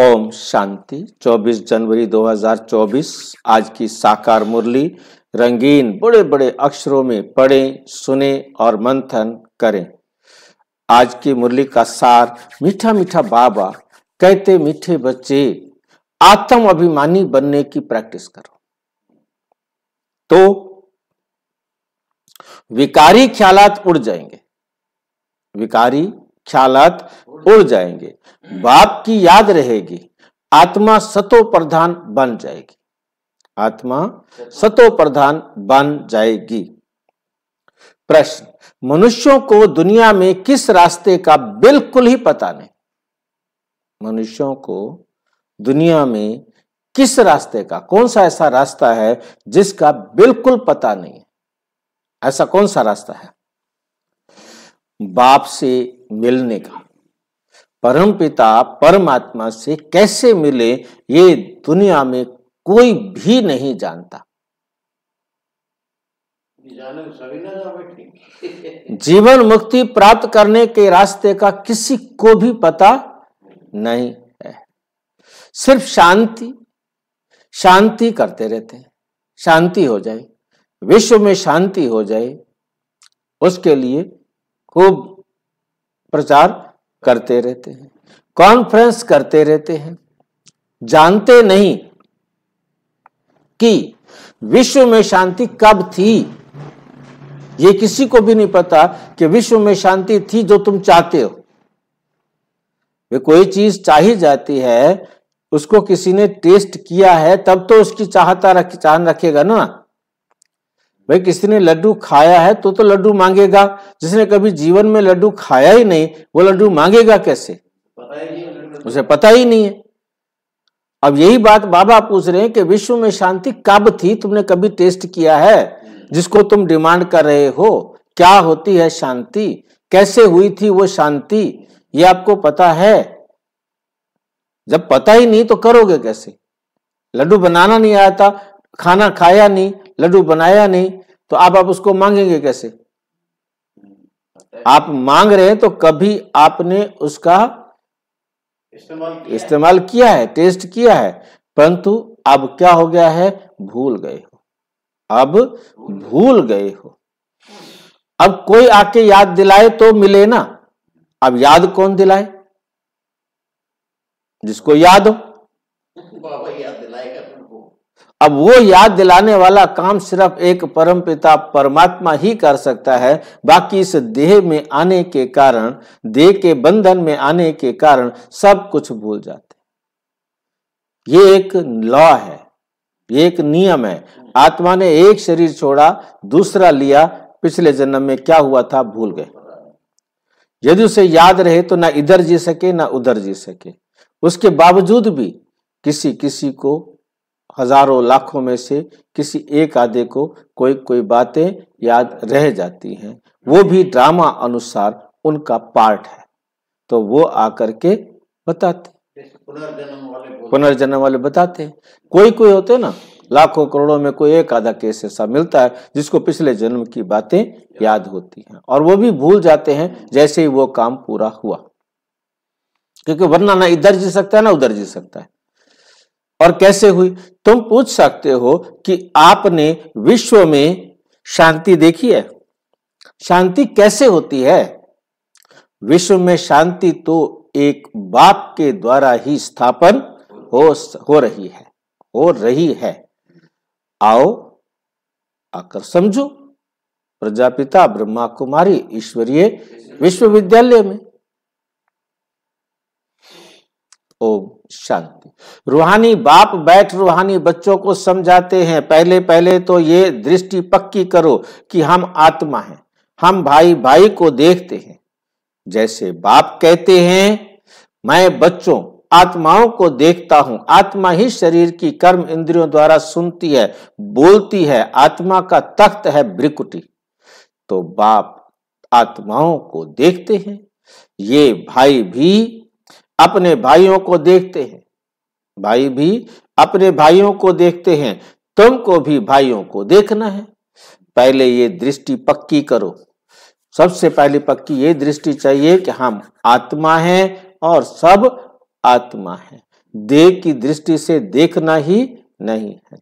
ओम शांति 24 जनवरी 2024 आज की साकार मुरली रंगीन बड़े बड़े अक्षरों में पढ़ें सुने और मंथन करें आज की मुरली का सार मीठा मीठा बाबा कहते मीठे बच्चे आत्म अभिमानी बनने की प्रैक्टिस करो तो विकारी ख्यालात उड़ जाएंगे विकारी ख्यालात उड़ जाएंगे बाप की याद रहेगी आत्मा सतो प्रधान बन जाएगी आत्मा सतो प्रधान बन जाएगी प्रश्न मनुष्यों को दुनिया में किस रास्ते का बिल्कुल ही पता नहीं मनुष्यों को दुनिया में किस रास्ते का कौन सा ऐसा रास्ता है जिसका बिल्कुल पता नहीं ऐसा कौन सा रास्ता है बाप से मिलने का परम पिता परमात्मा से कैसे मिले ये दुनिया में कोई भी नहीं जानता जीवन मुक्ति प्राप्त करने के रास्ते का किसी को भी पता नहीं है सिर्फ शांति शांति करते रहते हैं शांति हो जाए विश्व में शांति हो जाए उसके लिए खूब प्रचार करते रहते हैं कॉन्फ्रेंस करते रहते हैं जानते नहीं कि विश्व में शांति कब थी ये किसी को भी नहीं पता कि विश्व में शांति थी जो तुम चाहते हो वे कोई चीज चाही जाती है उसको किसी ने टेस्ट किया है तब तो उसकी चाहता रख चाहन रखेगा ना भाई किसी ने लड्डू खाया है तो तो लड्डू मांगेगा जिसने कभी जीवन में लड्डू खाया ही नहीं वो लड्डू मांगेगा कैसे उसे पता ही नहीं है अब यही बात बाबा पूछ रहे हैं कि विश्व में शांति कब थी तुमने कभी टेस्ट किया है जिसको तुम डिमांड कर रहे हो क्या होती है शांति कैसे हुई थी वो शांति ये आपको पता है जब पता ही नहीं तो करोगे कैसे लड्डू बनाना नहीं आया था खाना खाया नहीं लड्डू बनाया नहीं तो आप आप उसको मांगेंगे कैसे आप मांग रहे हैं तो कभी आपने उसका इस्तेमाल किया, इस्तेमाल किया है टेस्ट किया है परंतु अब क्या हो गया है भूल गए हो अब भूल गए हो अब कोई आके याद दिलाए तो मिले ना अब याद कौन दिलाए जिसको याद हो अब वो याद दिलाने वाला काम सिर्फ एक परम पिता परमात्मा ही कर सकता है बाकी इस देह में आने के कारण देह के बंधन में आने के कारण सब कुछ भूल जाते ये एक लॉ है ये एक नियम है आत्मा ने एक शरीर छोड़ा दूसरा लिया पिछले जन्म में क्या हुआ था भूल गए यदि उसे याद रहे तो ना इधर जी सके ना उधर जी सके उसके बावजूद भी किसी किसी को हजारों लाखों में से किसी एक आधे को कोई कोई बातें याद रह जाती हैं वो भी ड्रामा अनुसार उनका पार्ट है तो वो आकर के बताते पुनर्जन्म वाले बताते हैं कोई कोई होते ना लाखों करोड़ों में कोई एक आधा केस ऐसा मिलता है जिसको पिछले जन्म की बातें याद होती हैं और वो भी भूल जाते हैं जैसे ही वो काम पूरा हुआ क्योंकि वरना ना इधर जी सकता है ना उधर जी सकता है और कैसे हुई तुम पूछ सकते हो कि आपने विश्व में शांति देखी है शांति कैसे होती है विश्व में शांति तो एक बाप के द्वारा ही स्थापन हो हो रही है हो रही है आओ आकर समझो प्रजापिता ब्रह्मा कुमारी ईश्वरीय विश्वविद्यालय में ओम शांति रूहानी बाप बैठ रूहानी बच्चों को समझाते हैं पहले पहले तो ये दृष्टि पक्की करो कि हम आत्मा हैं हम भाई भाई को देखते हैं जैसे बाप कहते हैं मैं बच्चों आत्माओं को देखता हूं आत्मा ही शरीर की कर्म इंद्रियों द्वारा सुनती है बोलती है आत्मा का तख्त है ब्रिकुटी तो बाप आत्माओं को देखते हैं ये भाई भी अपने भाइयों को देखते हैं भाई भी अपने भाइयों को देखते हैं तुमको भी भाइयों को देखना है पहले ये दृष्टि पक्की करो सबसे पहले पक्की ये दृष्टि चाहिए कि हम आत्मा हैं और सब आत्मा है देह की दृष्टि से देखना ही नहीं है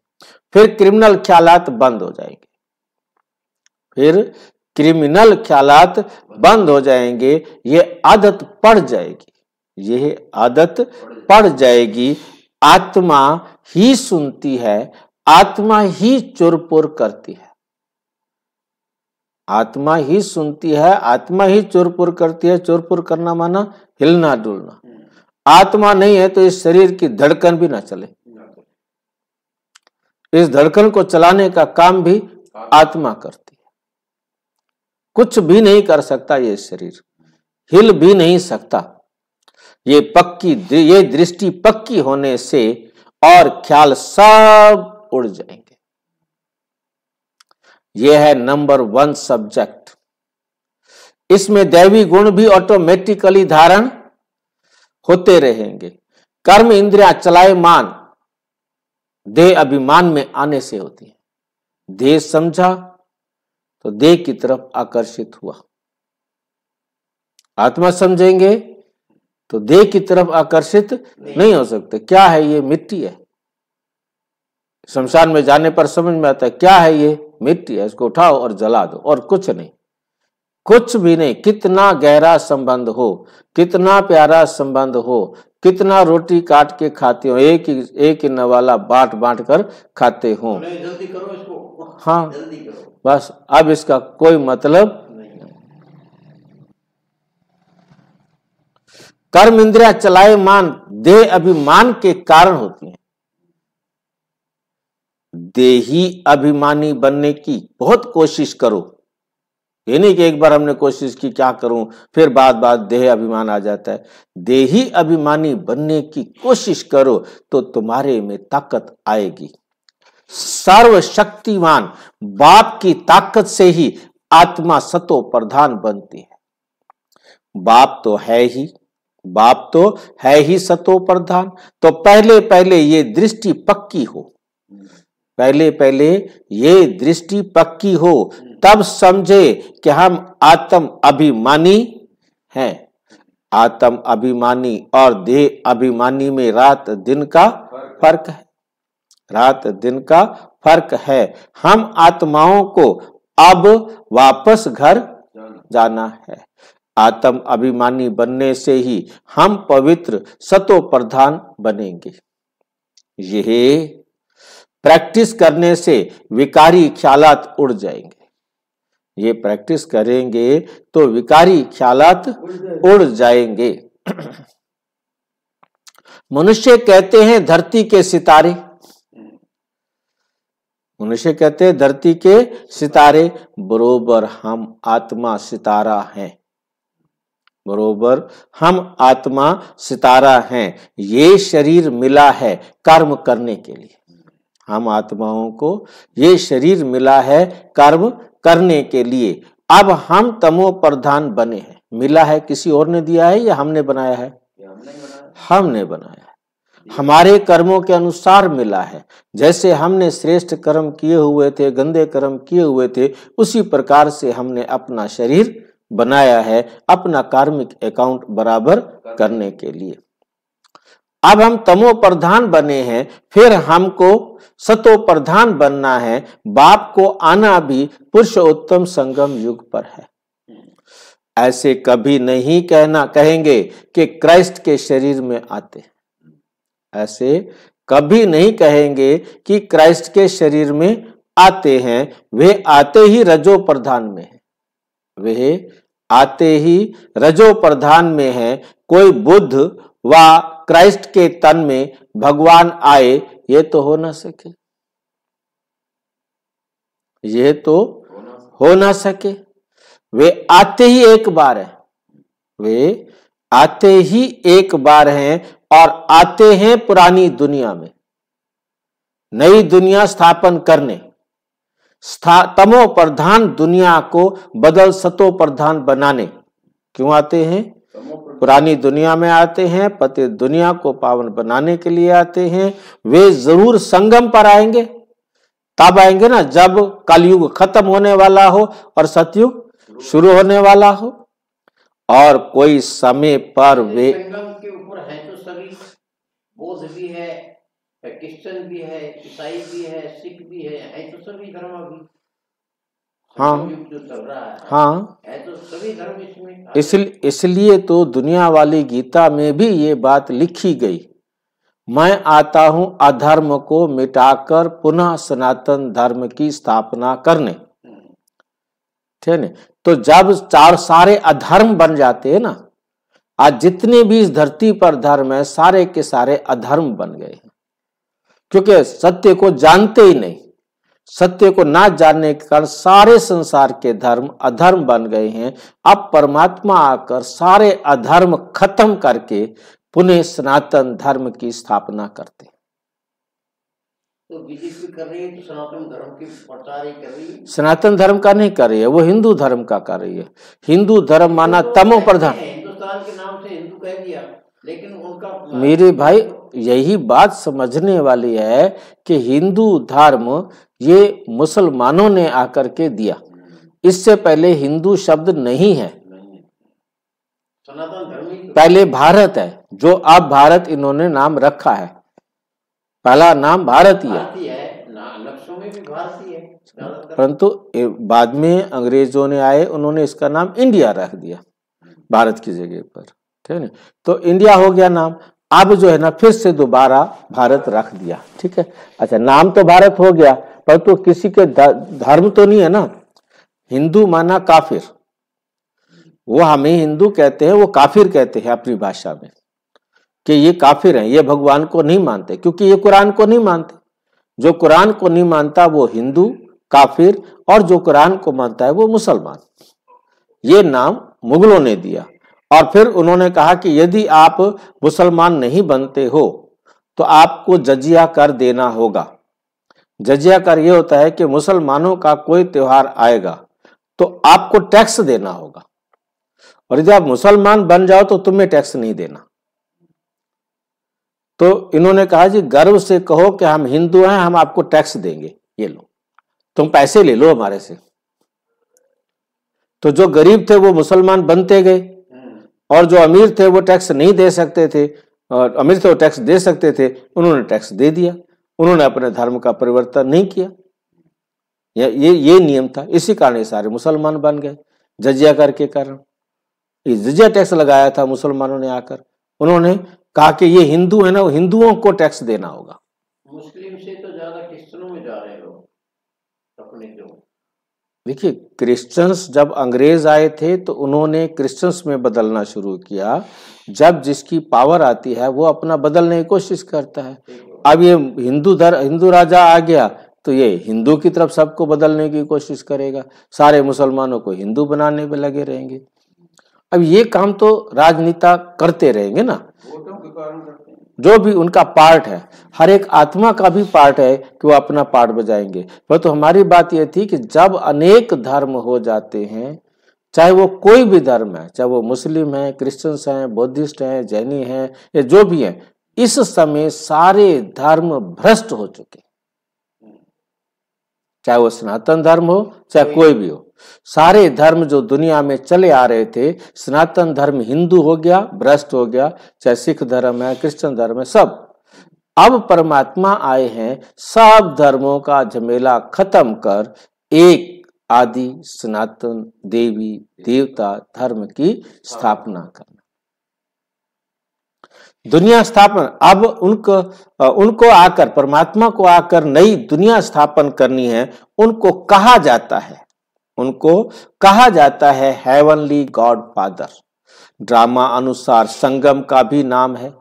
फिर क्रिमिनल ख्यालात बंद हो जाएंगे फिर क्रिमिनल ख्यालात बंद हो जाएंगे ये आदत पड़ जाएगी यह आदत पड़ जाएगी आत्मा ही सुनती है आत्मा ही चुरपुर करती है आत्मा ही सुनती है आत्मा ही चुरपुर करती है चुरपुर करना माना हिलना डुलना आत्मा नहीं है तो इस शरीर की धड़कन भी ना चले इस धड़कन को चलाने का काम भी आत्मा करती है कुछ भी नहीं कर सकता ये शरीर हिल भी नहीं सकता ये पक्की ये दृष्टि पक्की होने से और ख्याल सब उड़ जाएंगे यह है नंबर वन सब्जेक्ट इसमें दैवी गुण भी ऑटोमेटिकली धारण होते रहेंगे कर्म इंद्रिया चलाए मान देह अभिमान में आने से होती है देह समझा तो देह की तरफ आकर्षित हुआ आत्मा समझेंगे तो देह की तरफ आकर्षित नहीं, नहीं हो सकते क्या है ये मिट्टी है शमशान में जाने पर समझ में आता है क्या है ये मिट्टी है इसको उठाओ और जला दो और कुछ नहीं कुछ भी नहीं कितना गहरा संबंध हो कितना प्यारा संबंध हो कितना रोटी काट के खाते हो एक एक ही नवाला बांट बांट कर खाते हो हाँ बस अब इसका कोई मतलब कर्म इंद्रिया चलाए मान देह अभिमान के कारण होती हैं देही अभिमानी बनने की बहुत कोशिश करो ये नहीं कि एक बार हमने कोशिश की क्या करूं फिर बाद बाद देह अभिमान आ जाता है देही अभिमानी बनने की कोशिश करो तो तुम्हारे में ताकत आएगी सर्वशक्तिमान बाप की ताकत से ही आत्मा सतो प्रधान बनती है बाप तो है ही बाप तो है ही सतो प्रधान तो पहले पहले ये दृष्टि पक्की हो पहले पहले ये दृष्टि पक्की हो तब समझे कि हम आत्म अभिमानी हैं आत्म अभिमानी और देह अभिमानी में रात दिन का फर्क है रात दिन का फर्क है हम आत्माओं को अब वापस घर जाना है आत्म अभिमानी बनने से ही हम पवित्र सतो प्रधान बनेंगे यह प्रैक्टिस करने से विकारी ख्यालात उड़ जाएंगे ये प्रैक्टिस करेंगे तो विकारी ख्यालात उड़ जाएंगे मनुष्य कहते हैं धरती के सितारे मनुष्य कहते हैं धरती के सितारे बरोबर हम आत्मा सितारा हैं बरोबर हम आत्मा सितारा हैं ये शरीर मिला है कर्म करने के लिए हम आत्माओं को ये शरीर मिला है कर्म करने के लिए अब हम तमो प्रधान बने हैं मिला है किसी और ने दिया है या हमने बनाया है हमने बनाया है हमारे कर्मों के अनुसार मिला है जैसे हमने श्रेष्ठ कर्म किए हुए थे गंदे कर्म किए हुए थे उसी प्रकार से हमने अपना शरीर बनाया है अपना कार्मिक अकाउंट बराबर करने के लिए अब हम तमो प्रधान बने हैं फिर हमको सतो प्रधान बनना है बाप को आना भी पुरुषोत्तम संगम युग पर है ऐसे कभी नहीं कहना कहेंगे कि क्राइस्ट के शरीर में आते ऐसे कभी नहीं कहेंगे कि क्राइस्ट के शरीर में आते हैं वे आते ही रजो प्रधान में है वे आते ही रजो प्रधान में है कोई बुद्ध व क्राइस्ट के तन में भगवान आए ये तो हो ना सके ये तो हो ना सके वे आते ही एक बार है वे आते ही एक बार हैं और आते हैं पुरानी दुनिया में नई दुनिया स्थापन करने तमो प्रधान दुनिया को बदल सतो प्रधान बनाने क्यों आते हैं पुरानी दुनिया में आते हैं पति दुनिया को पावन बनाने के लिए आते हैं वे जरूर संगम पर आएंगे तब आएंगे ना जब कलयुग खत्म होने वाला हो और सतयुग शुरू होने वाला हो और कोई समय पर वे संगम के ऊपर है तो सभी बोझ भी है क्रिश्चियन भी है ईसाई भी है सिख भी है है तो सभी धर्म अभी हाँ हाँ तो इसलिए इसलिए तो दुनिया वाली गीता में भी ये बात लिखी गई मैं आता हूं अधर्म को मिटाकर पुनः सनातन धर्म की स्थापना करने ठीक है तो जब चार सारे अधर्म बन जाते हैं ना आज जितने भी इस धरती पर धर्म है सारे के सारे अधर्म बन गए हैं क्योंकि सत्य को जानते ही नहीं सत्य को ना जानने के कारण सारे संसार के धर्म अधर्म बन गए हैं अब परमात्मा आकर सारे अधर्म खत्म करके पुनः सनातन धर्म की स्थापना करते हैं तो सनातन धर्म धर्म का नहीं कर रही है वो हिंदू धर्म का कर रही है हिंदू धर्म माना तो तमो प्रधान हिंदुस्तान के नाम से हिंदू कह दिया लेकिन उनका मेरे भाई यही बात समझने वाली है कि हिंदू धर्म ये मुसलमानों ने आकर के दिया इससे पहले हिंदू शब्द नहीं है तो- पहले भारत है जो अब भारत इन्होंने नाम रखा है पहला नाम भारत है परंतु बाद में अंग्रेजों ने आए उन्होंने इसका नाम इंडिया रख दिया भारत की जगह पर ठीक है तो इंडिया हो गया नाम अब जो है ना फिर से दोबारा भारत रख दिया ठीक है अच्छा नाम तो भारत हो गया पर तो किसी के धर्म तो नहीं है ना हिंदू माना काफिर वो हमें हिंदू कहते हैं वो काफिर कहते हैं अपनी भाषा में कि ये काफिर हैं ये भगवान को नहीं मानते क्योंकि ये कुरान को नहीं मानते जो कुरान को नहीं मानता वो हिंदू काफिर और जो कुरान को मानता है वो मुसलमान ये नाम मुगलों ने दिया और फिर उन्होंने कहा कि यदि आप मुसलमान नहीं बनते हो तो आपको जजिया कर देना होगा जजिया कर यह होता है कि मुसलमानों का कोई त्यौहार आएगा तो आपको टैक्स देना होगा और यदि आप मुसलमान बन जाओ तो तुम्हें टैक्स नहीं देना तो इन्होंने कहा जी गर्व से कहो कि हम हिंदू हैं हम आपको टैक्स देंगे ये लो तुम पैसे ले लो हमारे से तो जो गरीब थे वो मुसलमान बनते गए और जो अमीर थे वो टैक्स नहीं दे सकते थे और अमीर थे वो टैक्स दे सकते थे उन्होंने टैक्स दे दिया उन्होंने अपने धर्म का परिवर्तन नहीं किया ये ये, ये नियम था इसी कारण ये सारे मुसलमान बन गए जजिया कर के कारण ये जजिया टैक्स लगाया था मुसलमानों ने आकर उन्होंने कहा कि ये हिंदू है ना हिंदुओं को टैक्स देना होगा मुस्लिम से तो ज्यादा क्रिश्चनों में जा रहे हो अपने जो देखिए क्रिश्चियंस जब अंग्रेज आए थे तो उन्होंने क्रिश्चियंस में बदलना शुरू किया जब जिसकी पावर आती है वो अपना बदलने की कोशिश करता है अब ये हिंदू धर हिंदू राजा आ गया तो ये हिंदू की तरफ सबको बदलने की कोशिश करेगा सारे मुसलमानों को हिंदू बनाने में लगे रहेंगे अब ये काम तो राजनेता करते रहेंगे ना जो भी उनका पार्ट है हर एक आत्मा का भी पार्ट है कि वो अपना पार्ट बजाएंगे पर तो हमारी बात यह थी कि जब अनेक धर्म हो जाते हैं चाहे वो कोई भी धर्म है चाहे वो मुस्लिम है क्रिश्चियंस हैं बौद्धिस्ट हैं जैनी हैं या जो भी हैं इस समय सारे धर्म भ्रष्ट हो चुके चाहे वो सनातन धर्म हो चाहे कोई भी हो सारे धर्म जो दुनिया में चले आ रहे थे सनातन धर्म हिंदू हो गया भ्रष्ट हो गया चाहे सिख धर्म है क्रिश्चियन धर्म है सब अब परमात्मा आए हैं सब धर्मों का झमेला खत्म कर एक आदि सनातन देवी देवता धर्म की स्थापना करना दुनिया स्थापन अब उनको उनको आकर परमात्मा को आकर नई दुनिया स्थापन करनी है उनको कहा जाता है उनको कहा जाता है हेवनली गॉड फादर ड्रामा अनुसार संगम का भी नाम है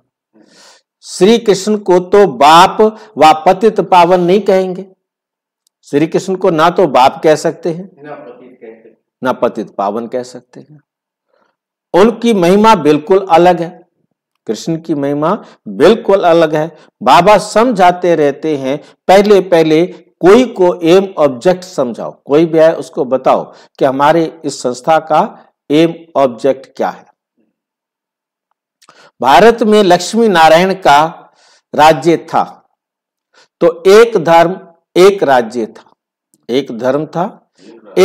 श्री कृष्ण को तो बाप व पतित पावन नहीं कहेंगे श्री कृष्ण को ना तो बाप कह सकते हैं ना पतित पावन कह सकते हैं उनकी महिमा बिल्कुल अलग है कृष्ण की महिमा बिल्कुल अलग है बाबा समझाते रहते हैं पहले पहले कोई को एम ऑब्जेक्ट समझाओ कोई भी आए उसको बताओ कि हमारे इस संस्था का एम ऑब्जेक्ट क्या है भारत में लक्ष्मी नारायण का राज्य था तो एक धर्म एक राज्य था एक धर्म था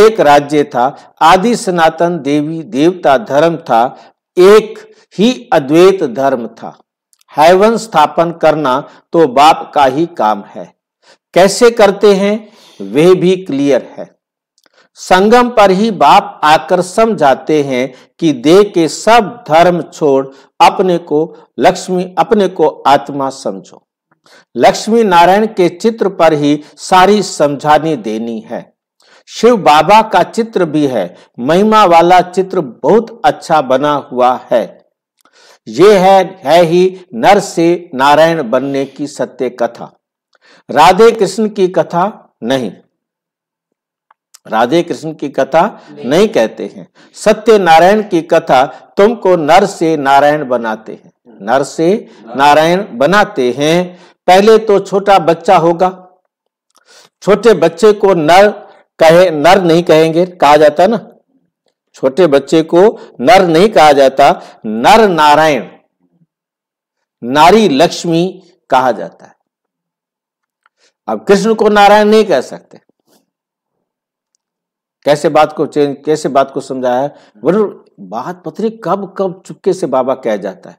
एक राज्य था आदि सनातन देवी देवता धर्म था एक ही अद्वैत धर्म था हैवन स्थापन करना तो बाप का ही काम है कैसे करते हैं वे भी क्लियर है संगम पर ही बाप आकर समझाते हैं कि दे के सब धर्म छोड़ अपने को लक्ष्मी अपने को आत्मा समझो लक्ष्मी नारायण के चित्र पर ही सारी समझानी देनी है शिव बाबा का चित्र भी है महिमा वाला चित्र बहुत अच्छा बना हुआ है ये है है ही नर से नारायण बनने की सत्य कथा राधे कृष्ण की कथा नहीं राधे कृष्ण की कथा नहीं, नहीं कहते हैं सत्य नारायण की कथा तुमको नर से नारायण बनाते हैं नर से नारायण बनाते हैं पहले तो छोटा बच्चा होगा छोटे बच्चे को नर कहे नर नहीं कहेंगे कहा जाता ना छोटे बच्चे को नर नहीं कहा जाता नर नारायण नारी लक्ष्मी कहा जाता है अब कृष्ण को नारायण नहीं कह सकते कैसे बात को चेंज कैसे बात को समझाया वरुण बात पत्री कब कब चुपके से बाबा कह जाता है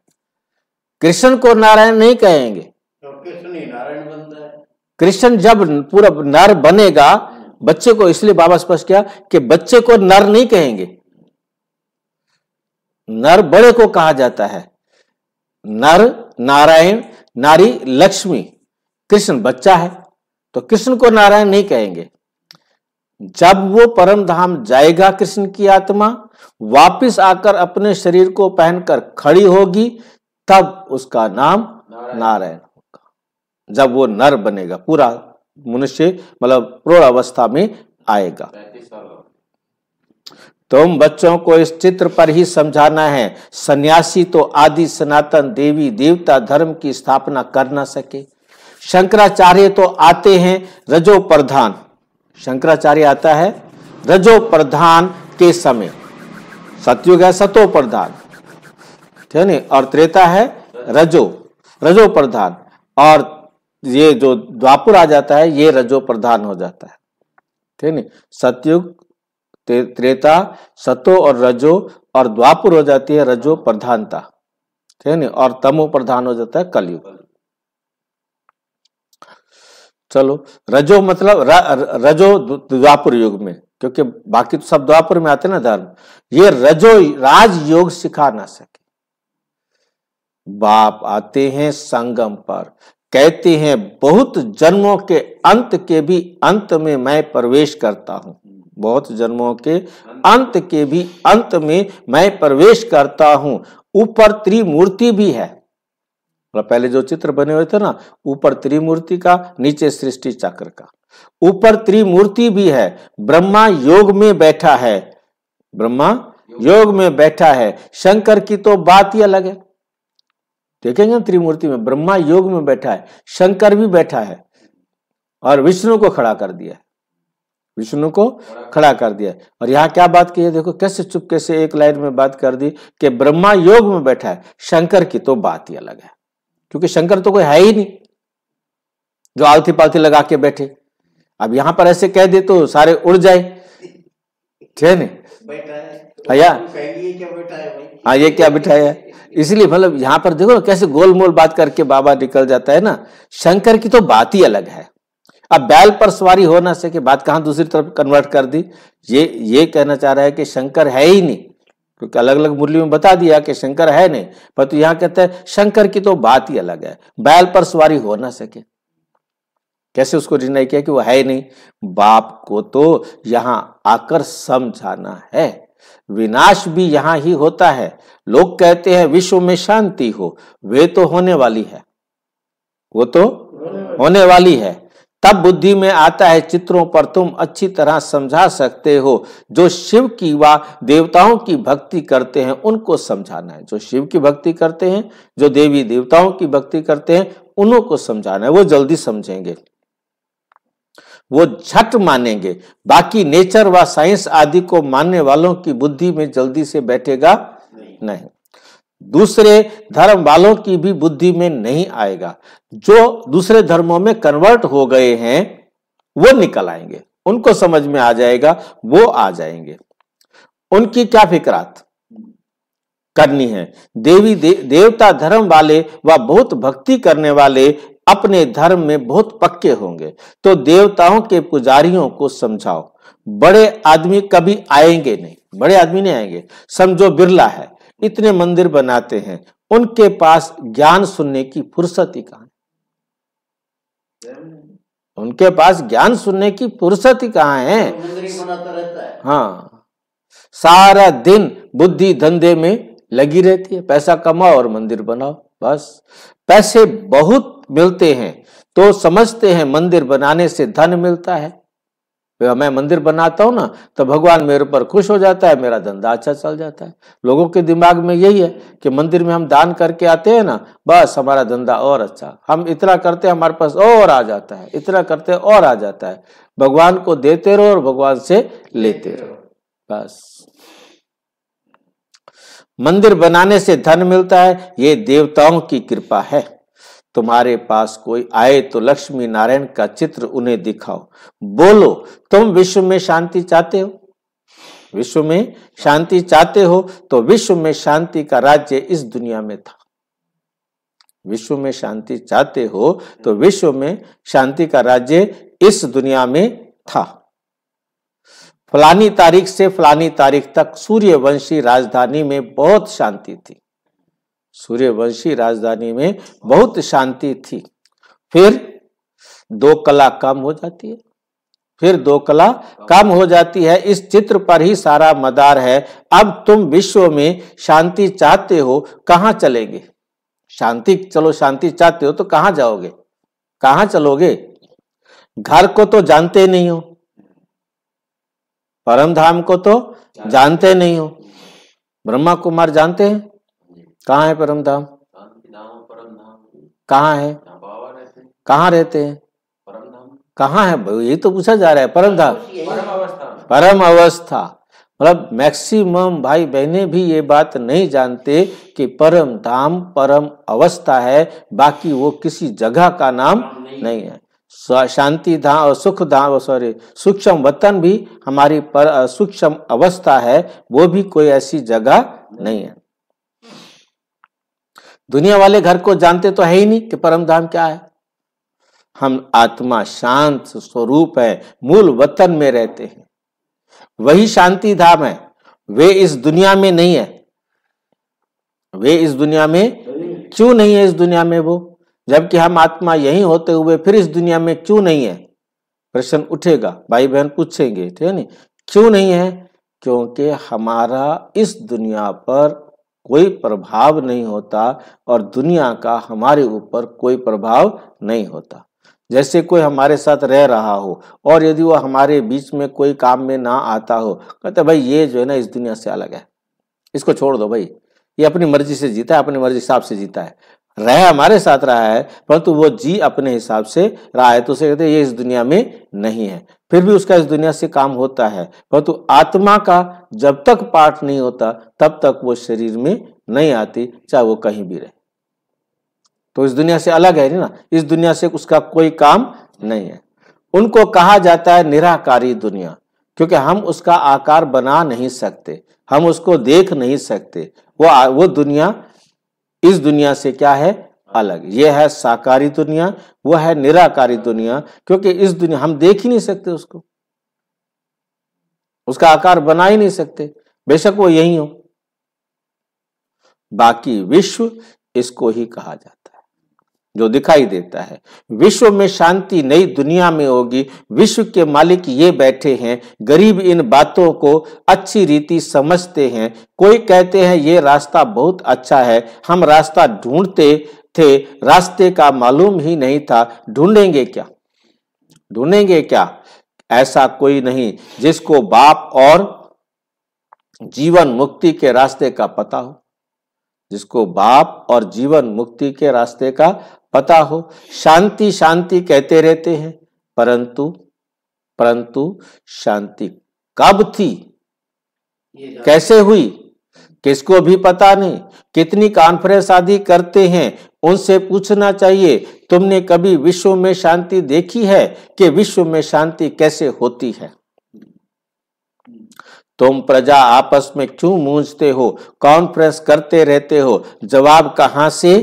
कृष्ण को नारायण नहीं कहेंगे तो कृष्ण ही नारायण बनता है कृष्ण जब पूरा नर बनेगा बच्चे को इसलिए बाबा स्पष्ट किया कि बच्चे को नर नहीं कहेंगे नर बड़े को कहा जाता है नर नारायण नारी लक्ष्मी कृष्ण बच्चा है तो कृष्ण को नारायण नहीं कहेंगे जब वो परम धाम जाएगा कृष्ण की आत्मा वापस आकर अपने शरीर को पहनकर खड़ी होगी तब उसका नाम नारायण होगा जब वो नर बनेगा पूरा मनुष्य मतलब प्रौढ़ अवस्था में आएगा तुम बच्चों को इस चित्र पर ही समझाना है सन्यासी तो आदि सनातन देवी देवता धर्म की स्थापना कर ना सके शंकराचार्य तो आते हैं रजो प्रधान शंकराचार्य आता है रजो प्रधान के समय सतयुग है सतो प्रधान ठीक है और त्रेता है रजो रजो प्रधान और ये जो द्वापुर आ जाता है ये रजो प्रधान हो जाता है ठीक है सतयुग त्रेता सतो और रजो और द्वापुर हो जाती है रजो प्रधानता ठीक है और तमो प्रधान हो जाता है कलयुग चलो रजो मतलब र, रजो द्वापुर युग में क्योंकि बाकी तो सब द्वापुर में आते ना धर्म ये रजो राज योग सिखा ना सके बाप आते हैं संगम पर कहते हैं बहुत जन्मों के अंत के भी अंत में मैं प्रवेश करता हूं बहुत जन्मों के अंत के भी अंत में मैं प्रवेश करता हूं ऊपर त्रिमूर्ति भी है मतलब पहले जो चित्र बने हुए थे ना ऊपर त्रिमूर्ति का नीचे सृष्टि चक्र का ऊपर त्रिमूर्ति भी है ब्रह्मा योग में बैठा है ब्रह्मा योग में बैठा है शंकर की तो बात ही अलग है देखेंगे त्रिमूर्ति में ब्रह्मा योग में बैठा है शंकर भी बैठा है और विष्णु को खड़ा कर दिया विष्णु को खड़ा कर दिया और यहां क्या बात की है देखो कैसे चुपके से एक लाइन में बात कर दी कि ब्रह्मा योग में बैठा है शंकर की तो बात ही अलग है क्योंकि शंकर तो कोई है ही नहीं जो आलती पालथी लगा के बैठे अब यहां पर ऐसे कह दे तो सारे उड़ जाए थे भैया तो हाँ ये क्या बिठाया इसलिए मतलब यहाँ पर देखो ना कैसे गोलमोल बात करके बाबा निकल जाता है ना शंकर की तो बात ही अलग है अब बैल पर सवारी हो ना सके बात कहां दूसरी तरफ कन्वर्ट कर दी ये ये कहना चाह रहा है कि शंकर है ही नहीं क्योंकि अलग अलग मुरली में बता दिया कि शंकर है नहीं पर तो यहां कहते हैं शंकर की तो बात ही अलग है बैल पर सवारी हो ना सके कैसे उसको निर्णय किया कि वो है नहीं बाप को तो यहां आकर समझाना है विनाश भी यहां ही होता है लोग कहते हैं विश्व में शांति हो वे तो होने वाली है वो तो होने वाली है तब बुद्धि में आता है चित्रों पर तुम अच्छी तरह समझा सकते हो जो शिव की व देवताओं की भक्ति करते हैं उनको समझाना है जो शिव की भक्ति करते हैं जो देवी देवताओं की भक्ति करते हैं उनको को समझाना है वो जल्दी समझेंगे वो झट मानेंगे बाकी नेचर व साइंस आदि को मानने वालों की बुद्धि में जल्दी से बैठेगा नहीं दूसरे धर्म वालों की भी बुद्धि में नहीं आएगा जो दूसरे धर्मों में कन्वर्ट हो गए हैं वो निकल आएंगे उनको समझ में आ जाएगा वो आ जाएंगे उनकी क्या फिक्रात करनी है देवी दे, देवता धर्म वाले व बहुत भक्ति करने वाले अपने धर्म में बहुत पक्के होंगे तो देवताओं के पुजारियों को समझाओ बड़े आदमी कभी आएंगे नहीं बड़े आदमी नहीं आएंगे समझो बिरला है इतने मंदिर बनाते हैं उनके पास ज्ञान सुनने की फुर्सत ही कहां है उनके पास ज्ञान सुनने की फुर्सत ही कहां तो है। हाँ सारा दिन बुद्धि धंधे में लगी रहती है पैसा कमाओ और मंदिर बनाओ बस पैसे बहुत मिलते हैं तो समझते हैं मंदिर बनाने से धन मिलता है तो मैं मंदिर बनाता हूँ ना तो भगवान मेरे ऊपर खुश हो जाता है मेरा धंधा अच्छा चल जाता है लोगों के दिमाग में यही है कि मंदिर में हम दान करके आते हैं ना बस हमारा धंधा और अच्छा हम इतना करते हमारे पास और आ जाता है इतना करते और आ जाता है भगवान को देते रहो और भगवान से लेते रहो बस मंदिर बनाने से धन मिलता है ये देवताओं की कृपा है तुम्हारे पास कोई आए तो लक्ष्मी नारायण का चित्र उन्हें दिखाओ बोलो तुम विश्व में शांति चाहते हो विश्व में शांति चाहते हो तो विश्व में शांति का राज्य इस दुनिया में था विश्व में शांति चाहते हो तो विश्व में शांति का राज्य इस दुनिया में था फलानी तारीख से फलानी तारीख तक सूर्यवंशी राजधानी में बहुत शांति थी सूर्यवंशी राजधानी में बहुत शांति थी फिर दो कला कम हो जाती है फिर दो कला कम हो जाती है इस चित्र पर ही सारा मदार है अब तुम विश्व में शांति चाहते हो कहा चलेंगे शांति चलो शांति चाहते हो तो कहां जाओगे कहा चलोगे घर को तो जानते नहीं हो परम धाम को तो जानते नहीं हो ब्रह्मा कुमार जानते हैं कहाँ है परम धाम कहाँ है कहाँ रहते हैं कहा है यही तो पूछा जा रहा है परम धाम परम अवस्था मतलब मैक्सिमम भाई बहने भी ये बात नहीं जानते कि परम धाम परम अवस्था है बाकी वो किसी जगह का नाम नहीं है शांति धाम और सुख धाम सॉरी सूक्ष्म वतन भी हमारी पर सूक्ष्म अवस्था है वो भी कोई ऐसी जगह नहीं है दुनिया वाले घर को जानते तो है ही नहीं कि परम धाम क्या है हम आत्मा शांत स्वरूप है मूल वतन में रहते हैं वही शांति धाम है वे इस दुनिया में नहीं है वे इस दुनिया में क्यों नहीं है इस दुनिया में वो जबकि हम आत्मा यही होते हुए फिर इस दुनिया में क्यों नहीं है प्रश्न उठेगा भाई बहन पूछेंगे ठीक है नहीं क्यों नहीं है क्योंकि हमारा इस दुनिया पर कोई प्रभाव नहीं होता और दुनिया का हमारे ऊपर कोई प्रभाव नहीं होता जैसे कोई हमारे साथ रह रहा हो और यदि वो हमारे बीच में कोई काम में ना आता हो कहते भाई ये जो है ना इस दुनिया से अलग है इसको छोड़ दो भाई ये अपनी मर्जी से जीता है अपनी मर्जी हिसाब से जीता है रह हमारे साथ रहा है परंतु वो जी अपने हिसाब से रहा है तो उसे कहते ये इस दुनिया में नहीं है फिर भी उसका इस दुनिया से काम होता है परंतु आत्मा का जब तक पाठ नहीं होता तब तक वो शरीर में नहीं आती चाहे वो कहीं भी रहे तो इस दुनिया से अलग है ना इस दुनिया से उसका कोई काम नहीं है उनको कहा जाता है निराकारी दुनिया क्योंकि हम उसका आकार बना नहीं सकते हम उसको देख नहीं सकते वो वो दुनिया इस दुनिया से क्या है अलग ये है साकारी दुनिया वो है निराकारी दुनिया क्योंकि इस दुनिया हम देख ही नहीं सकते उसको उसका आकार बना ही नहीं सकते बेशक वो यही हो बाकी विश्व इसको ही कहा जाता है जो दिखाई देता है विश्व में शांति नई दुनिया में होगी विश्व के मालिक ये बैठे हैं गरीब इन बातों को अच्छी रीति समझते हैं कोई कहते हैं ये रास्ता बहुत अच्छा है हम रास्ता ढूंढते थे रास्ते का मालूम ही नहीं था ढूंढेंगे क्या ढूंढेंगे क्या ऐसा कोई नहीं जिसको बाप और जीवन मुक्ति के रास्ते का पता हो जिसको बाप और जीवन मुक्ति के रास्ते का पता हो शांति शांति कहते रहते हैं परंतु परंतु शांति कब थी कैसे हुई किसको भी पता नहीं कितनी कॉन्फ्रेंस आदि करते हैं उनसे पूछना चाहिए तुमने कभी विश्व में शांति देखी है कि विश्व में शांति कैसे होती है तुम प्रजा आपस में क्यों मूंझते हो कॉन्फ्रेंस करते रहते हो जवाब कहां से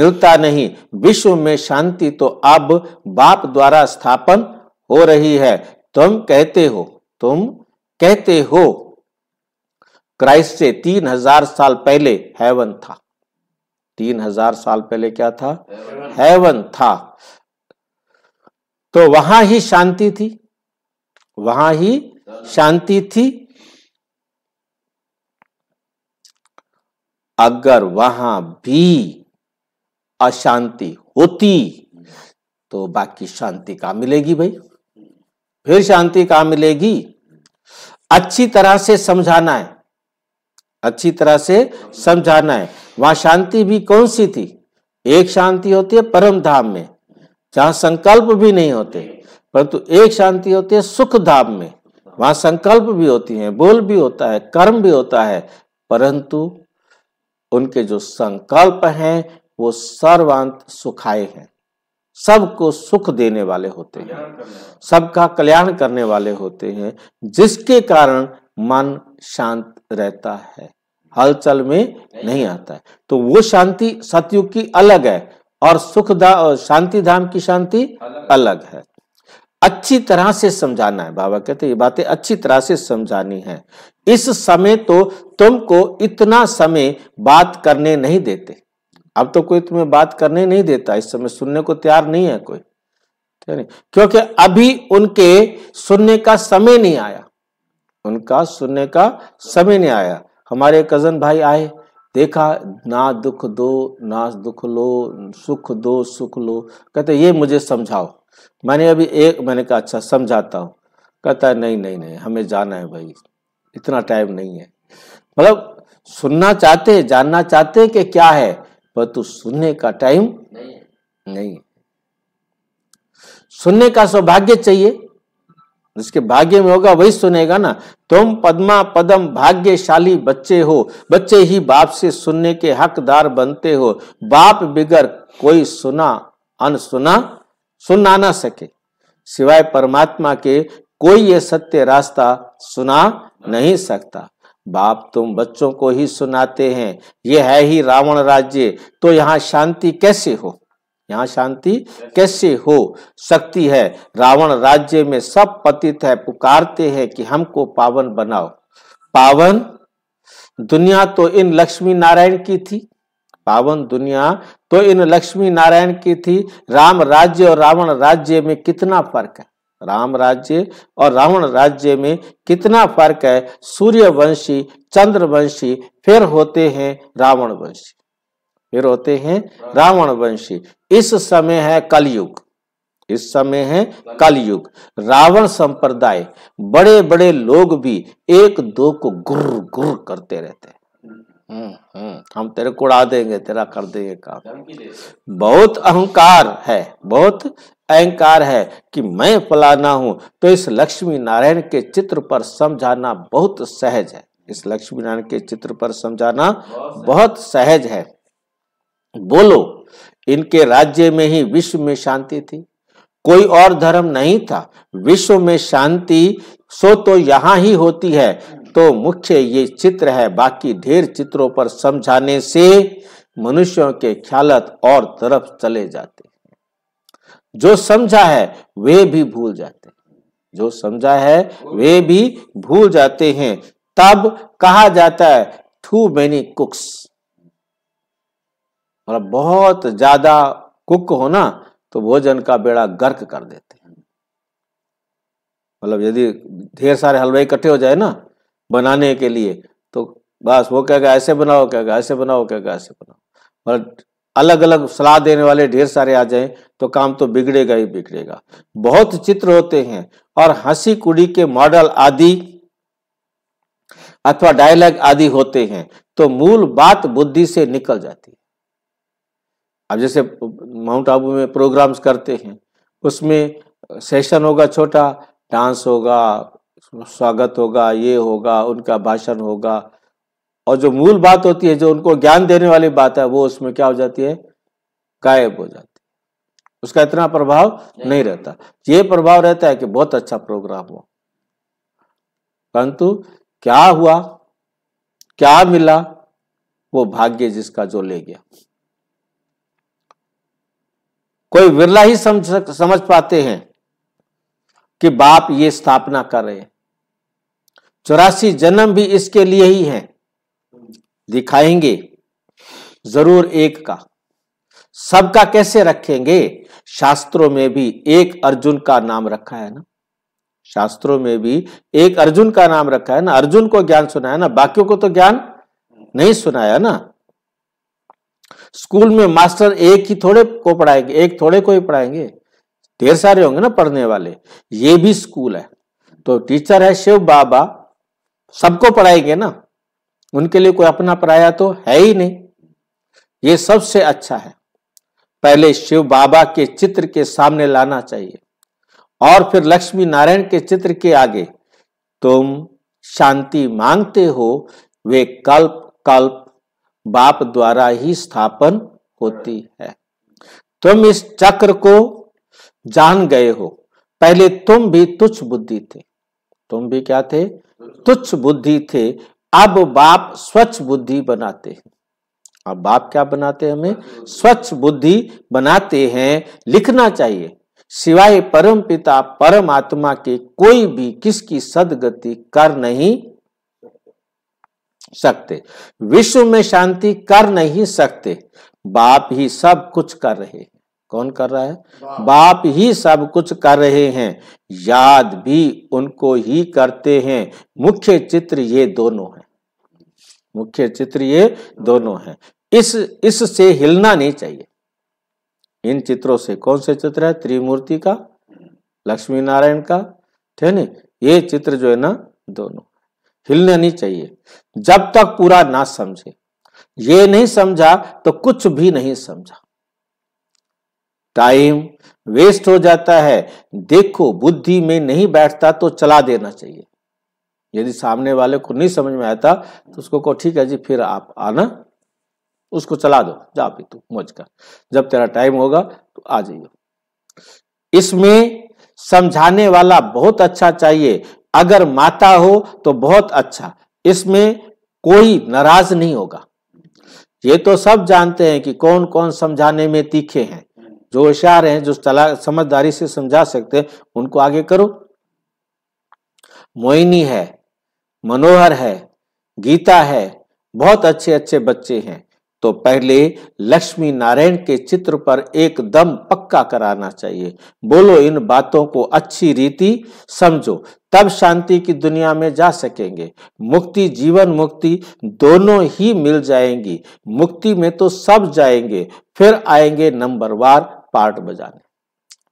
मिलता नहीं विश्व में शांति तो अब बाप द्वारा स्थापन हो रही है तुम कहते हो तुम कहते हो क्राइस्ट से तीन हजार साल पहले हेवन था तीन हजार साल पहले क्या था हेवन था तो वहां ही शांति थी वहां ही शांति थी अगर वहां भी अशांति होती तो बाकी शांति कहा मिलेगी भाई फिर शांति कहा मिलेगी अच्छी तरह से समझाना है अच्छी तरह से समझाना है वहां शांति भी कौन सी थी एक शांति होती है परम धाम में जहां संकल्प भी नहीं होते परंतु एक शांति होती है सुख धाम में वहां संकल्प भी होती है बोल भी होता है कर्म भी होता है परंतु उनके जो संकल्प हैं वो सर्वांत सुखाए हैं सबको सुख देने वाले होते हैं सबका कल्याण करने वाले होते हैं जिसके कारण मन शांत रहता है हलचल में नहीं आता है तो वो शांति सतयुग की अलग है और सुख शांति धाम की शांति अलग है अच्छी तरह से समझाना है बाबा कहते ये बातें अच्छी तरह से समझानी है इस समय तो तुमको इतना समय बात करने नहीं देते अब तो कोई तुम्हें बात करने नहीं देता इस समय सुनने को तैयार नहीं है कोई ठीक है क्योंकि अभी उनके सुनने का समय नहीं आया उनका सुनने का समय नहीं आया हमारे कजन भाई आए देखा ना दुख दो ना दुख लो सुख दो सुख लो कहते ये मुझे समझाओ मैंने अभी एक मैंने कहा अच्छा समझाता हूँ कहता है नहीं नहीं नहीं हमें जाना है भाई इतना टाइम नहीं है मतलब सुनना चाहते जानना चाहते कि क्या है पर तू सुनने का टाइम नहीं, नहीं। सुनने का सौभाग्य चाहिए जिसके भाग्य में होगा वही सुनेगा ना तुम पद्मा पदम भाग्यशाली बच्चे हो बच्चे ही बाप से सुनने के हकदार बनते हो बाप बिगर कोई सुना अनसुना सुना ना सके सिवाय परमात्मा के कोई ये सत्य रास्ता सुना नहीं सकता बाप तुम बच्चों को ही सुनाते हैं ये है ही रावण राज्य तो यहाँ शांति कैसे हो यहाँ शांति कैसे हो सकती है रावण राज्य में सब पतित है पुकारते हैं कि हमको पावन बनाओ पावन दुनिया तो इन लक्ष्मी नारायण की थी पावन दुनिया तो इन लक्ष्मी नारायण की थी राम राज्य और रावण राज्य में कितना फर्क है राम राज्य और रावण राज्य में कितना फर्क है सूर्यवंशी चंद्रवंशी फिर होते हैं रावण वंशी फिर होते हैं रावण वंशी इस समय है कलयुग इस समय है कलयुग रावण संप्रदाय बड़े बड़े लोग भी एक दो को गुर गुर करते रहते हैं हम्म, हम्म। हम तेरे को उड़ा देंगे तेरा कर देंगे काम बहुत अहंकार है बहुत अहंकार है कि मैं फलाना हूं तो इस लक्ष्मी नारायण के चित्र पर समझाना बहुत सहज है इस लक्ष्मी नारायण के चित्र पर समझाना बहुत सहज है बोलो इनके राज्य में ही विश्व में शांति थी कोई और धर्म नहीं था विश्व में शांति सो तो यहां ही होती है तो मुख्य ये चित्र है बाकी ढेर चित्रों पर समझाने से मनुष्यों के ख्यालत और तरफ चले जाते हैं जो समझा है वे भी भूल जाते हैं जो समझा है वे भी भूल जाते हैं तब कहा जाता है टू मेनी कुक्स मतलब बहुत ज्यादा कुक हो ना तो भोजन का बेड़ा गर्क कर देते हैं मतलब यदि ढेर सारे हलवाई इकट्ठे हो जाए ना बनाने के लिए तो बस वो कहेगा ऐसे बनाओ कहेगा ऐसे बनाओ कहेगा ऐसे बनाओ मतलब अलग अलग सलाह देने वाले ढेर सारे आ जाएं तो काम तो बिगड़ेगा ही बिगड़ेगा बहुत चित्र होते हैं और हंसी कुड़ी के मॉडल आदि अथवा डायलॉग आदि होते हैं तो मूल बात बुद्धि से निकल जाती है अब जैसे माउंट आबू में प्रोग्राम्स करते हैं उसमें सेशन होगा छोटा डांस होगा स्वागत होगा ये होगा उनका भाषण होगा और जो मूल बात होती है जो उनको ज्ञान देने वाली बात है वो उसमें क्या हो जाती है गायब हो जाती है उसका इतना प्रभाव नहीं, नहीं रहता ये प्रभाव रहता है कि बहुत अच्छा प्रोग्राम हो परंतु क्या हुआ क्या मिला वो भाग्य जिसका जो ले गया कोई विरला ही समझ समझ पाते हैं कि बाप ये स्थापना कर रहे चौरासी जन्म भी इसके लिए ही हैं दिखाएंगे जरूर एक का सबका कैसे रखेंगे शास्त्रों में भी एक अर्जुन का नाम रखा है ना शास्त्रों में भी एक अर्जुन का नाम रखा है ना अर्जुन को ज्ञान सुनाया ना बाकियों को तो ज्ञान नहीं सुनाया ना स्कूल में मास्टर एक ही थोड़े को पढ़ाएंगे एक थोड़े को ही पढ़ाएंगे ढेर सारे होंगे ना पढ़ने वाले ये भी स्कूल है तो टीचर है शिव बाबा सबको पढ़ाएंगे ना उनके लिए कोई अपना पढ़ाया तो है ही नहीं ये सबसे अच्छा है पहले शिव बाबा के चित्र के सामने लाना चाहिए और फिर लक्ष्मी नारायण के चित्र के आगे तुम शांति मांगते हो वे कल्प कल्प बाप द्वारा ही स्थापन होती है तुम इस चक्र को जान गए हो पहले तुम भी तुच्छ बुद्धि थे तुम भी क्या थे तुच्छ बुद्धि थे अब बाप स्वच्छ बुद्धि बनाते हैं अब बाप क्या बनाते हैं हमें स्वच्छ बुद्धि बनाते हैं लिखना चाहिए सिवाय परम पिता परमात्मा के कोई भी किसकी सदगति कर नहीं सकते विश्व में शांति कर नहीं सकते बाप ही सब कुछ कर रहे हैं कौन कर रहा है बाप।, बाप ही सब कुछ कर रहे हैं याद भी उनको ही करते हैं मुख्य चित्र ये दोनों हैं मुख्य चित्र ये दोनों हैं इस इससे हिलना नहीं चाहिए इन चित्रों से कौन से चित्र है त्रिमूर्ति का लक्ष्मी नारायण का ठीक है ये चित्र जो है ना दोनों हिलने नहीं चाहिए जब तक पूरा ना समझे ये नहीं समझा तो कुछ भी नहीं समझा टाइम वेस्ट हो जाता है देखो बुद्धि में नहीं बैठता तो चला देना चाहिए यदि सामने वाले को नहीं समझ में आता तो उसको कहो ठीक है जी फिर आप आना उसको चला दो जा भी तू मौज कर जब तेरा टाइम होगा तो आ जाइए इसमें समझाने वाला बहुत अच्छा चाहिए अगर माता हो तो बहुत अच्छा इसमें कोई नाराज नहीं होगा ये तो सब जानते हैं कि कौन कौन समझाने में तीखे हैं जो होशियार हैं जो चला समझदारी से समझा सकते हैं उनको आगे करो मोइनी है मनोहर है गीता है बहुत अच्छे अच्छे बच्चे हैं तो पहले लक्ष्मी नारायण के चित्र पर एक दम पक्का कराना चाहिए बोलो इन बातों को अच्छी रीति समझो तब शांति की दुनिया में जा सकेंगे मुक्ति जीवन मुक्ति दोनों ही मिल जाएंगी मुक्ति में तो सब जाएंगे फिर आएंगे नंबर वार पार्ट बजाने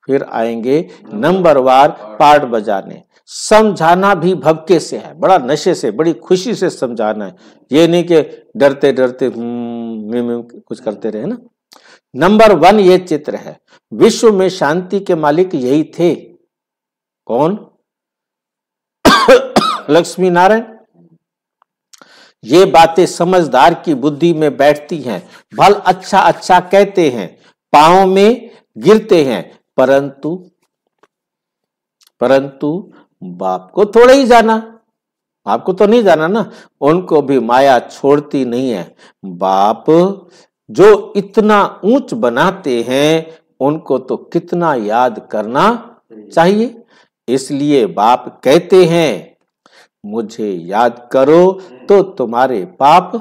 फिर आएंगे नंबर वार पार्ट बजाने समझाना भी भक्के से है बड़ा नशे से बड़ी खुशी से समझाना है ये नहीं कि डरते डरते हम्म, कुछ करते रहे ना नंबर वन ये चित्र है विश्व में शांति के मालिक यही थे कौन लक्ष्मी नारायण ये बातें समझदार की बुद्धि में बैठती हैं भल अच्छा अच्छा कहते हैं पाओ में गिरते हैं परंतु परंतु बाप को थोड़े ही जाना आपको तो नहीं जाना ना उनको भी माया छोड़ती नहीं है बाप जो इतना ऊंच बनाते हैं उनको तो कितना याद करना चाहिए इसलिए बाप कहते हैं मुझे याद करो तो तुम्हारे पाप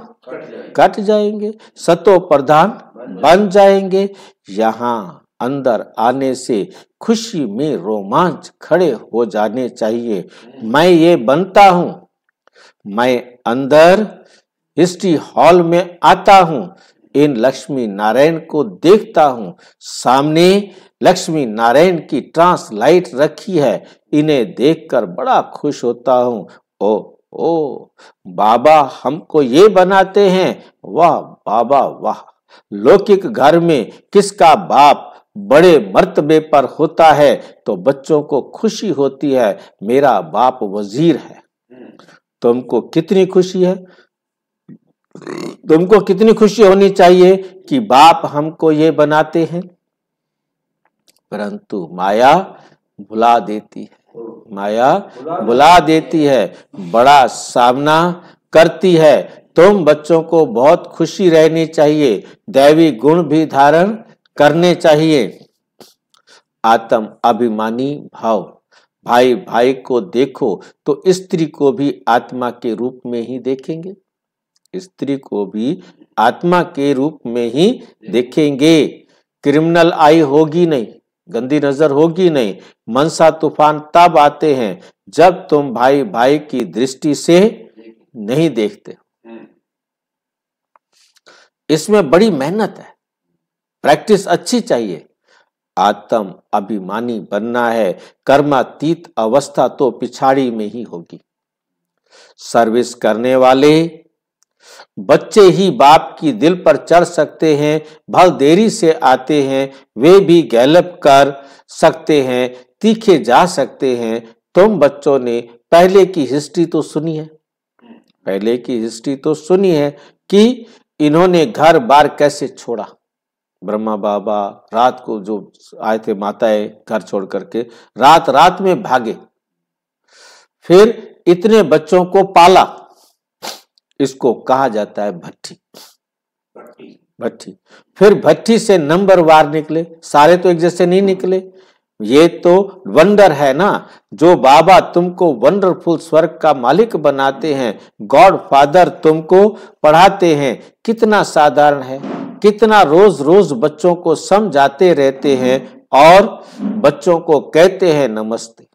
कट जाएंगे सतो प्रधान बन जाएंगे यहां अंदर आने से खुशी में रोमांच खड़े हो जाने चाहिए मैं ये बनता हूं मैं अंदर हिस्ट्री हॉल में आता हूं इन लक्ष्मी नारायण को देखता हूं सामने लक्ष्मी नारायण की ट्रांस लाइट रखी है इन्हें देखकर बड़ा खुश होता हूं ओ ओ बाबा हमको ये बनाते हैं वाह बाबा वाह लौकिक घर में किसका बाप बड़े मर्तबे पर होता है तो बच्चों को खुशी होती है मेरा बाप वजीर है तुमको कितनी खुशी है तुमको कितनी खुशी होनी चाहिए कि बाप हमको ये बनाते हैं परंतु माया भुला देती है माया भुला देती है बड़ा सामना करती है तुम बच्चों को बहुत खुशी रहनी चाहिए दैवी गुण भी धारण करने चाहिए आत्म अभिमानी भाव भाई भाई को देखो तो स्त्री को भी आत्मा के रूप में ही देखेंगे स्त्री को भी आत्मा के रूप में ही देखेंगे क्रिमिनल आई होगी नहीं गंदी नजर होगी नहीं मनसा तूफान तब आते हैं जब तुम भाई भाई की दृष्टि से नहीं देखते हम्म। इसमें बड़ी मेहनत है प्रैक्टिस अच्छी चाहिए आत्म अभिमानी बनना है कर्मातीत अवस्था तो पिछाड़ी में ही होगी सर्विस करने वाले बच्चे ही बाप की दिल पर चढ़ सकते हैं भल देरी से आते हैं वे भी गैलप कर सकते हैं तीखे जा सकते हैं तुम बच्चों ने पहले की हिस्ट्री तो सुनी है पहले की हिस्ट्री तो सुनी है कि इन्होंने घर बार कैसे छोड़ा ब्रह्मा बाबा रात को जो आए थे माताएं घर छोड़ करके रात रात में भागे फिर इतने बच्चों को पाला इसको कहा जाता है भट्टी भट्टी फिर भट्टी से नंबर वार निकले सारे तो एक जैसे नहीं निकले ये तो वंडर है ना जो बाबा तुमको वंडरफुल स्वर्ग का मालिक बनाते हैं गॉड फादर तुमको पढ़ाते हैं कितना साधारण है कितना रोज रोज बच्चों को समझाते रहते हैं और बच्चों को कहते हैं नमस्ते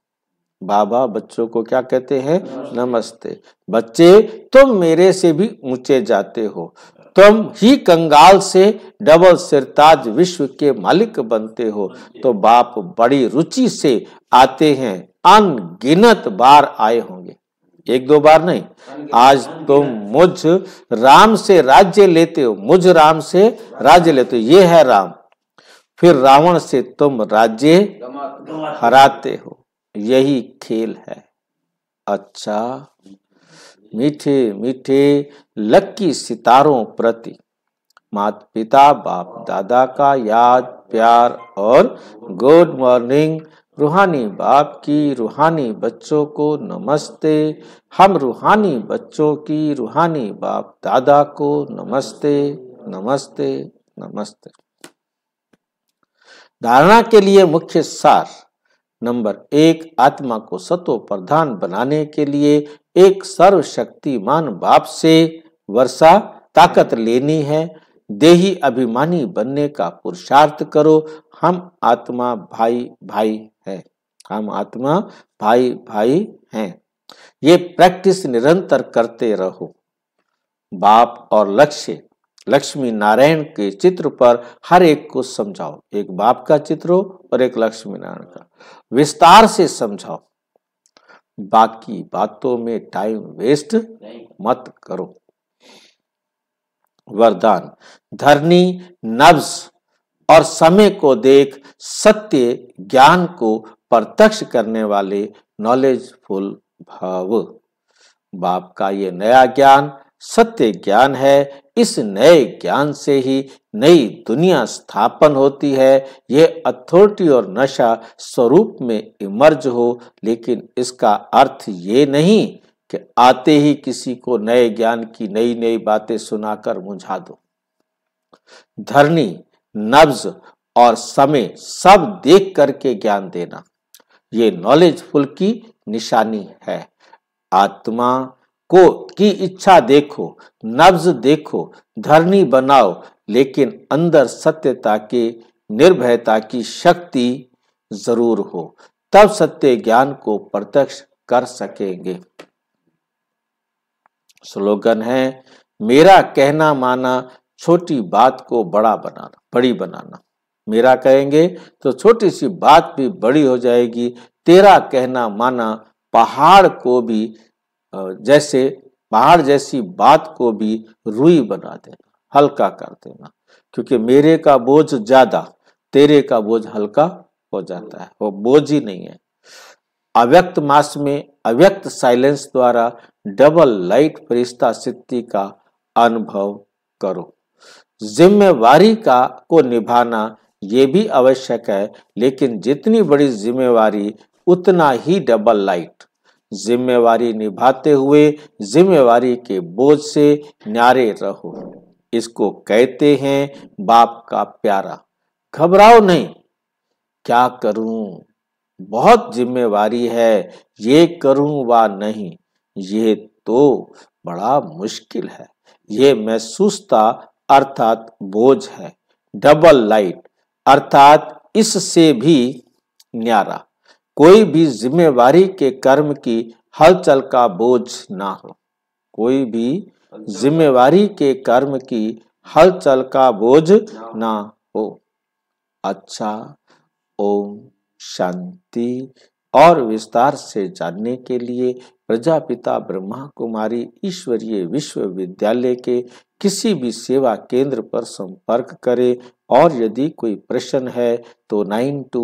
बाबा बच्चों को क्या कहते हैं नमस्ते बच्चे तुम मेरे से भी ऊंचे जाते हो तुम ही कंगाल से डबल सिरताज विश्व के मालिक बनते हो तो बाप बड़ी रुचि से आते हैं अनगिनत बार आए होंगे एक दो बार नहीं आज तुम तो मुझ राम से राज्य लेते हो मुझ राम से राज्य लेते हो ये है राम फिर रावण से तुम राज्य हराते हो यही खेल है अच्छा मीठे मीठे लक्की सितारों प्रति मात पिता बाप दादा का याद प्यार और गुड मॉर्निंग रूहानी बाप की रूहानी बच्चों को नमस्ते हम रूहानी बच्चों की रूहानी बाप दादा को नमस्ते नमस्ते नमस्ते धारणा के लिए मुख्य सार नंबर एक आत्मा को सतो प्रधान बनाने के लिए एक सर्वशक्तिमान बाप से वर्षा ताकत लेनी है देही अभिमानी बनने का पुरुषार्थ करो हम आत्मा भाई भाई है हम आत्मा भाई भाई हैं ये प्रैक्टिस निरंतर करते रहो बाप और लक्ष्य लक्ष्मी नारायण के चित्र पर हर एक को समझाओ एक बाप का चित्र हो और एक लक्ष्मी नारायण का विस्तार से समझाओ बाकी बातों में टाइम वेस्ट मत करो वरदान धरनी नब्ज और समय को देख सत्य ज्ञान को प्रत्यक्ष करने वाले नॉलेजफुल भाव बाप का ये नया ज्ञान सत्य ज्ञान है इस नए ज्ञान से ही नई दुनिया स्थापन होती है यह अथॉरिटी और नशा स्वरूप में इमर्ज हो लेकिन इसका अर्थ ये नहीं कि आते ही किसी को नए ज्ञान की नई नई बातें सुनाकर मुझा दो धरनी नब्ज और समय सब देख करके ज्ञान देना ये नॉलेजफुल की निशानी है आत्मा को की इच्छा देखो नब्ज देखो धरनी बनाओ लेकिन अंदर सत्यता के निर्भयता की शक्ति जरूर हो तब सत्य ज्ञान को प्रत्यक्ष कर सकेंगे स्लोगन है मेरा कहना माना छोटी बात को बड़ा बनाना बड़ी बनाना मेरा कहेंगे तो छोटी सी बात भी बड़ी हो जाएगी तेरा कहना माना पहाड़ को भी जैसे पहाड़ जैसी बात को भी रुई बना देना हल्का कर देना क्योंकि मेरे का बोझ ज्यादा तेरे का बोझ हल्का हो जाता है वो बोझ ही नहीं है अव्यक्त मास में अव्यक्त साइलेंस द्वारा डबल लाइट फरिश्ता सिद्धि का अनुभव करो जिम्मेवारी का को निभाना ये भी आवश्यक है लेकिन जितनी बड़ी जिम्मेवारी उतना ही डबल लाइट जिम्मेवारी निभाते हुए जिम्मेवारी के बोझ से न्यारे रहो इसको कहते हैं बाप का प्यारा घबराओ नहीं क्या करूं बहुत जिम्मेवारी है ये करूं वा नहीं ये तो बड़ा मुश्किल है ये मैं सुस्ता अर्थात बोझ है डबल लाइट अर्थात इससे भी न्यारा कोई भी जिम्मेवारी के कर्म की हलचल का बोझ ना हो कोई भी जिम्मेवारी के कर्म की हलचल का बोझ ना हो अच्छा ओम शांति और विस्तार से जानने के लिए प्रजापिता ब्रह्मा कुमारी ईश्वरीय विश्वविद्यालय के किसी भी सेवा केंद्र पर संपर्क करें और यदि कोई प्रश्न है तो nine two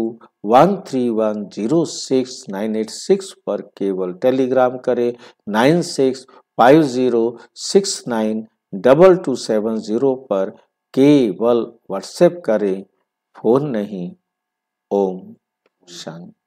one three one zero six nine eight six पर केवल टेलीग्राम करें nine six five zero six nine double two seven zero पर केवल व्हाट्सएप करें फोन नहीं ओम शांति